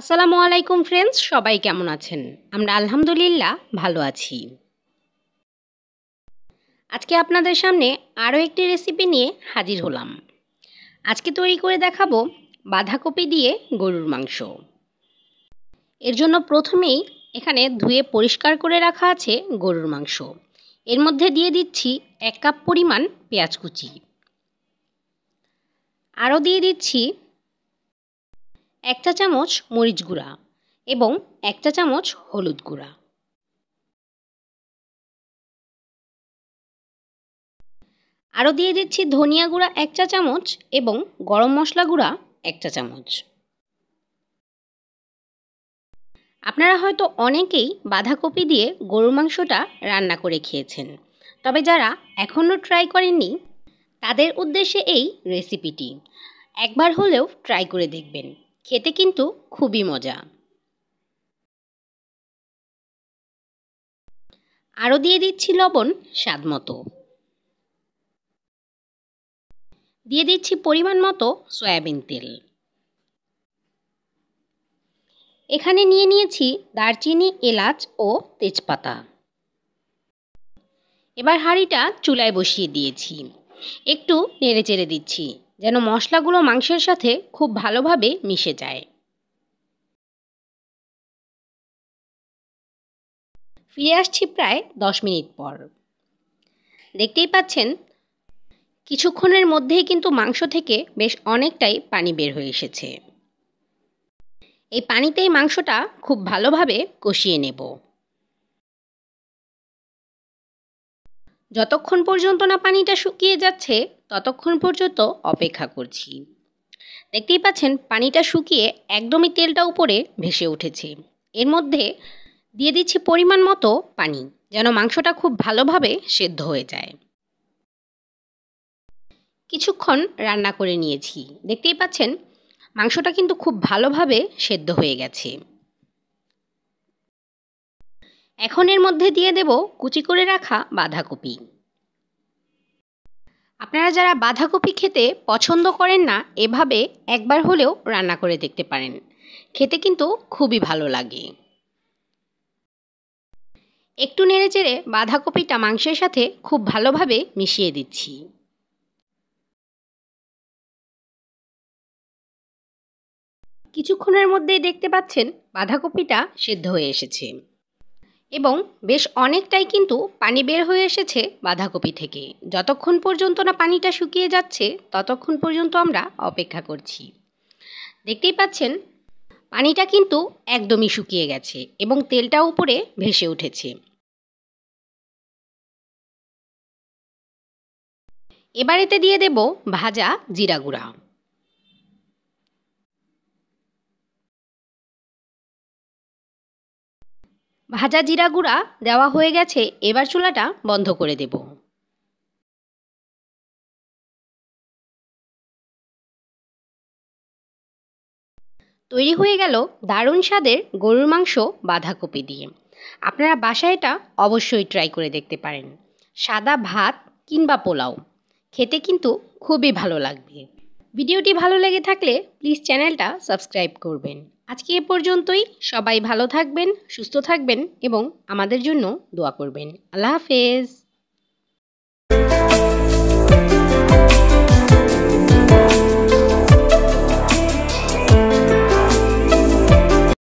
আসসালামু আলাইকুম ফ্রেন্ডস সবাই কেমন আছেন আমরা আলহামদুলিল্লাহ ভালো আছি আজকে আপনাদের সামনে আরও একটি রেসিপি নিয়ে হাজির হলাম আজকে তৈরি করে দেখাবো বাঁধাকপি দিয়ে গরুর মাংস এর জন্য প্রথমেই এখানে ধুয়ে পরিষ্কার করে রাখা আছে গরুর মাংস এর মধ্যে দিয়ে দিচ্ছি এক কাপ পরিমাণ পেঁয়াজ কুচি আরও দিয়ে দিচ্ছি এক চা চামচ মরিচ গুঁড়া এবং এক চা চামচ হলুদ গুঁড়া আরও দিয়ে দিচ্ছি ধনিয়া গুঁড়া এক চা চামচ এবং গরম মশলা গুঁড়া এক চা চামচ আপনারা হয়তো অনেকেই বাঁধাকপি দিয়ে গরুর মাংসটা রান্না করে খেয়েছেন তবে যারা এখনও ট্রাই করেননি তাদের উদ্দেশ্যে এই রেসিপিটি একবার হলেও ট্রাই করে দেখবেন খেতে কিন্তু খুবই মজা আরও দিয়ে দিচ্ছি লবণ স্বাদ মতো দিয়ে দিচ্ছি পরিমাণ মতো সয়াবিন তেল এখানে নিয়ে নিয়েছি দারচিনি এলাচ ও তেজপাতা এবার হাঁড়িটা চুলায় বসিয়ে দিয়েছি একটু নেড়ে চেড়ে দিচ্ছি যেন মশলাগুলো মাংসের সাথে খুব ভালোভাবে মিশে যায় ফিরে আসছি প্রায় দশ মিনিট পর দেখতেই পাচ্ছেন কিছুক্ষণের মধ্যেই কিন্তু মাংস থেকে বেশ অনেকটাই পানি বের হয়ে এসেছে এই পানিতেই মাংসটা খুব ভালোভাবে কষিয়ে নেব যতক্ষণ পর্যন্ত না পানিটা শুকিয়ে যাচ্ছে ততক্ষণ পর্যন্ত অপেক্ষা করছি দেখতেই পাচ্ছেন পানিটা শুকিয়ে একদমই তেলটা উপরে ভেসে উঠেছে এর মধ্যে দিয়ে দিচ্ছি পরিমাণ মতো পানি যেন মাংসটা খুব ভালোভাবে সেদ্ধ হয়ে যায় কিছুক্ষণ রান্না করে নিয়েছি দেখতেই পাচ্ছেন মাংসটা কিন্তু খুব ভালোভাবে সেদ্ধ হয়ে গেছে এখন এর মধ্যে দিয়ে দেব কুচি করে রাখা বাঁধাকপি আপনারা যারা বাঁধাকপি খেতে পছন্দ করেন না এভাবে একবার হলেও রান্না করে দেখতে পারেন খেতে কিন্তু খুবই ভালো লাগে একটু নেড়ে চেড়ে বাঁধাকপিটা মাংসের সাথে খুব ভালোভাবে মিশিয়ে দিচ্ছি কিছুক্ষণের মধ্যেই দেখতে পাচ্ছেন বাঁধাকপিটা সেদ্ধ হয়ে এসেছে এবং বেশ অনেকটাই কিন্তু পানি বের হয়ে এসেছে বাঁধাকপি থেকে যতক্ষণ পর্যন্ত না পানিটা শুকিয়ে যাচ্ছে ততক্ষণ পর্যন্ত আমরা অপেক্ষা করছি দেখতেই পাচ্ছেন পানিটা কিন্তু একদমই শুকিয়ে গেছে এবং তেলটা উপরে ভেসে উঠেছে এবার এতে দিয়ে দেব ভাজা জিরা গুঁড়া ভাজা জিরা গুঁড়া দেওয়া হয়ে গেছে এবার চুলাটা বন্ধ করে দেব তৈরি হয়ে গেল দারুণ স্বাদের গরুর মাংস বাঁধাকপি দিয়ে আপনারা বাসায় এটা অবশ্যই ট্রাই করে দেখতে পারেন সাদা ভাত কিংবা পোলাও খেতে কিন্তু খুবই ভালো লাগবে ভিডিওটি ভালো লেগে থাকলে প্লিজ চ্যানেলটা সাবস্ক্রাইব করবেন আজকে এ পর্যন্তই সবাই ভালো থাকবেন সুস্থ থাকবেন এবং আমাদের জন্য দোয়া করবেন আল্লাহ হাফেজ